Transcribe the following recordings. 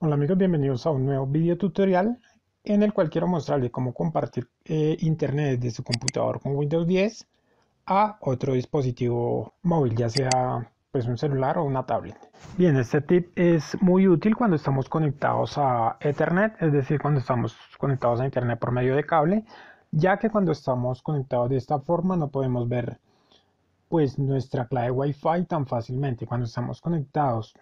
Hola amigos, bienvenidos a un nuevo video tutorial en el cual quiero mostrarles cómo compartir eh, internet desde su computador con Windows 10 a otro dispositivo móvil, ya sea pues un celular o una tablet. Bien, este tip es muy útil cuando estamos conectados a Ethernet, es decir, cuando estamos conectados a internet por medio de cable, ya que cuando estamos conectados de esta forma no podemos ver pues nuestra clave Wi-Fi tan fácilmente. Cuando estamos conectados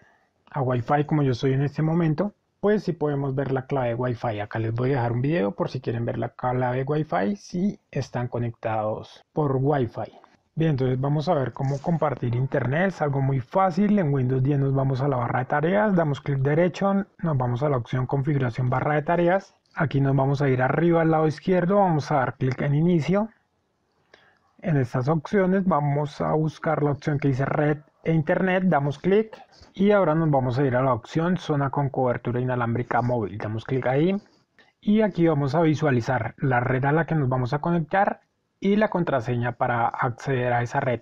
a Wi-Fi como yo estoy en este momento, pues si podemos ver la clave Wi-Fi. Acá les voy a dejar un video por si quieren ver la clave Wi-Fi si están conectados por Wi-Fi. Bien, entonces vamos a ver cómo compartir internet. Es algo muy fácil. En Windows 10 nos vamos a la barra de tareas, damos clic derecho, nos vamos a la opción configuración barra de tareas. Aquí nos vamos a ir arriba al lado izquierdo, vamos a dar clic en inicio. En estas opciones vamos a buscar la opción que dice red internet, damos clic y ahora nos vamos a ir a la opción zona con cobertura inalámbrica móvil. Damos clic ahí y aquí vamos a visualizar la red a la que nos vamos a conectar y la contraseña para acceder a esa red.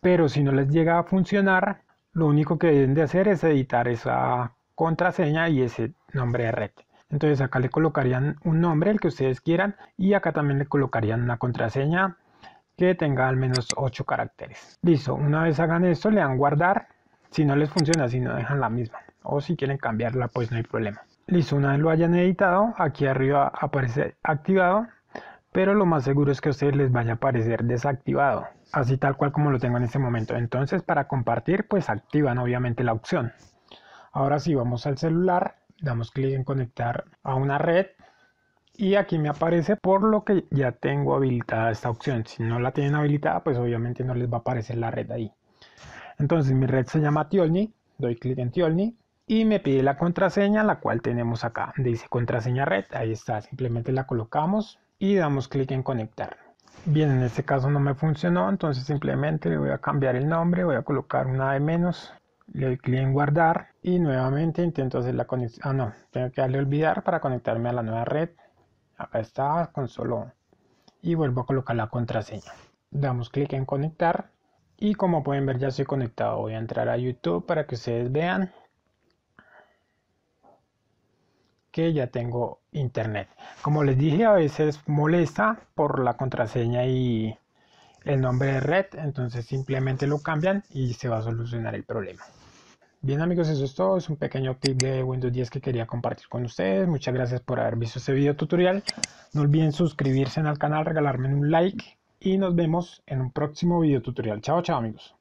Pero si no les llega a funcionar, lo único que deben de hacer es editar esa contraseña y ese nombre de red. Entonces acá le colocarían un nombre, el que ustedes quieran, y acá también le colocarían una contraseña que tenga al menos 8 caracteres. Listo, una vez hagan esto le dan guardar. Si no les funciona, si no dejan la misma. O si quieren cambiarla, pues no hay problema. Listo, una vez lo hayan editado, aquí arriba aparece activado. Pero lo más seguro es que a ustedes les vaya a aparecer desactivado. Así tal cual como lo tengo en este momento. Entonces para compartir, pues activan obviamente la opción. Ahora sí, vamos al celular. Damos clic en conectar a una red y aquí me aparece por lo que ya tengo habilitada esta opción. Si no la tienen habilitada, pues obviamente no les va a aparecer la red ahí. Entonces mi red se llama Tiolni, doy clic en Tiolni y me pide la contraseña, la cual tenemos acá. Dice contraseña red, ahí está, simplemente la colocamos y damos clic en conectar. Bien, en este caso no me funcionó, entonces simplemente le voy a cambiar el nombre, voy a colocar una de menos, le doy clic en guardar y nuevamente intento hacer la conexión. Ah, no, tengo que darle olvidar para conectarme a la nueva red acá está solo y vuelvo a colocar la contraseña damos clic en conectar y como pueden ver ya estoy conectado voy a entrar a youtube para que ustedes vean que ya tengo internet como les dije a veces molesta por la contraseña y el nombre de red entonces simplemente lo cambian y se va a solucionar el problema Bien amigos, eso es todo, es un pequeño tip de Windows 10 que quería compartir con ustedes. Muchas gracias por haber visto este video tutorial. No olviden suscribirse al canal, regalarme un like y nos vemos en un próximo video tutorial. Chao, chao amigos.